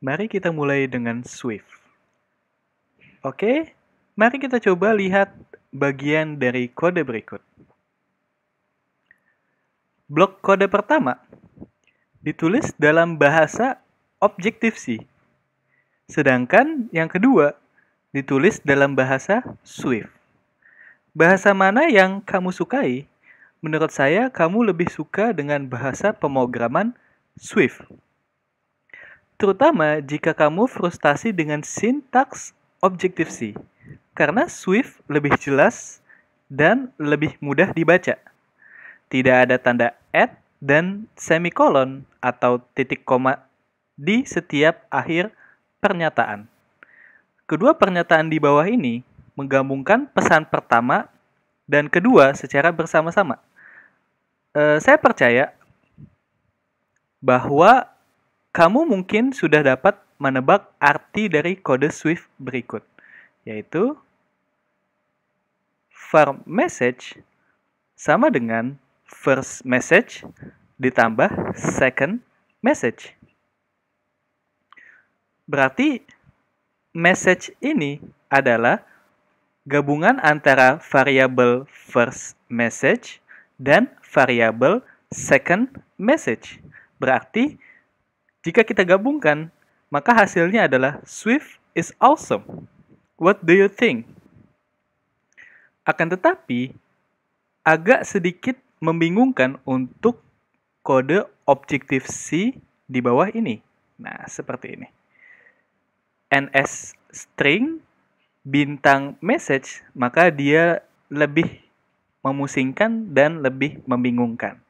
Mari kita mulai dengan Swift. Oke, mari kita coba lihat bagian dari kode berikut. Blok kode pertama ditulis dalam bahasa objective C. Sedangkan yang kedua ditulis dalam bahasa Swift. Bahasa mana yang kamu sukai? Menurut saya, kamu lebih suka dengan bahasa pemrograman Swift terutama jika kamu frustasi dengan sintaks objektif C. Karena Swift lebih jelas dan lebih mudah dibaca. Tidak ada tanda at dan semicolon atau titik koma di setiap akhir pernyataan. Kedua pernyataan di bawah ini menggabungkan pesan pertama dan kedua secara bersama-sama. E, saya percaya bahwa kamu mungkin sudah dapat menebak arti dari kode Swift berikut, yaitu first message sama dengan first message ditambah second message. Berarti message ini adalah gabungan antara variabel first message dan variabel second message. Berarti jika kita gabungkan, maka hasilnya adalah Swift is awesome. What do you think? Akan tetapi, agak sedikit membingungkan untuk kode objektif C di bawah ini. Nah, seperti ini. NS string bintang message, maka dia lebih memusingkan dan lebih membingungkan.